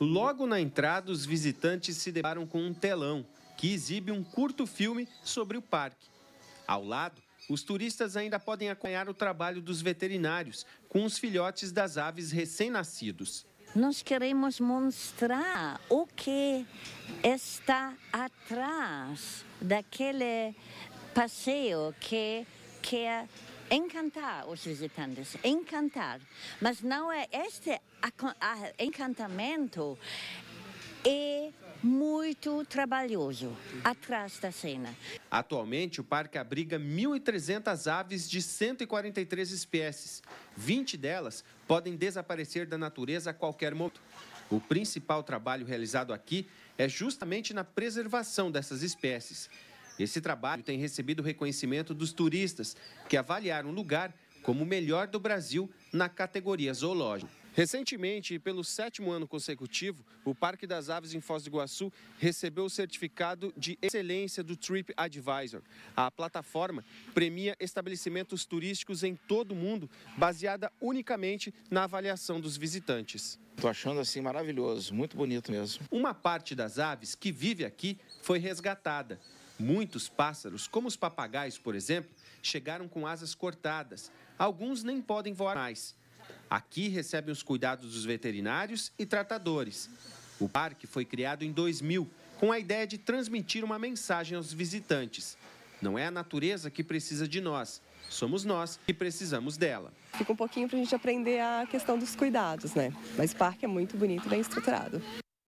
Logo na entrada, os visitantes se deparam com um telão que exibe um curto filme sobre o parque. Ao lado, os turistas ainda podem acompanhar o trabalho dos veterinários com os filhotes das aves recém-nascidos. Nós queremos mostrar o que está atrás daquele passeio que que encantar os visitantes, encantar. Mas não é este encantamento é muito trabalhoso atrás da cena. Atualmente, o parque abriga 1.300 aves de 143 espécies. 20 delas podem desaparecer da natureza a qualquer momento. O principal trabalho realizado aqui é justamente na preservação dessas espécies. Esse trabalho tem recebido reconhecimento dos turistas, que avaliaram o lugar como o melhor do Brasil na categoria zoológico. Recentemente, pelo sétimo ano consecutivo, o Parque das Aves em Foz do Iguaçu recebeu o certificado de excelência do Trip Advisor. A plataforma premia estabelecimentos turísticos em todo o mundo, baseada unicamente na avaliação dos visitantes. Estou achando assim maravilhoso, muito bonito mesmo. Uma parte das aves que vive aqui foi resgatada Muitos pássaros, como os papagaios, por exemplo, chegaram com asas cortadas. Alguns nem podem voar mais. Aqui recebem os cuidados dos veterinários e tratadores. O parque foi criado em 2000 com a ideia de transmitir uma mensagem aos visitantes. Não é a natureza que precisa de nós, somos nós que precisamos dela. Fica um pouquinho para a gente aprender a questão dos cuidados, né? Mas o parque é muito bonito e bem estruturado.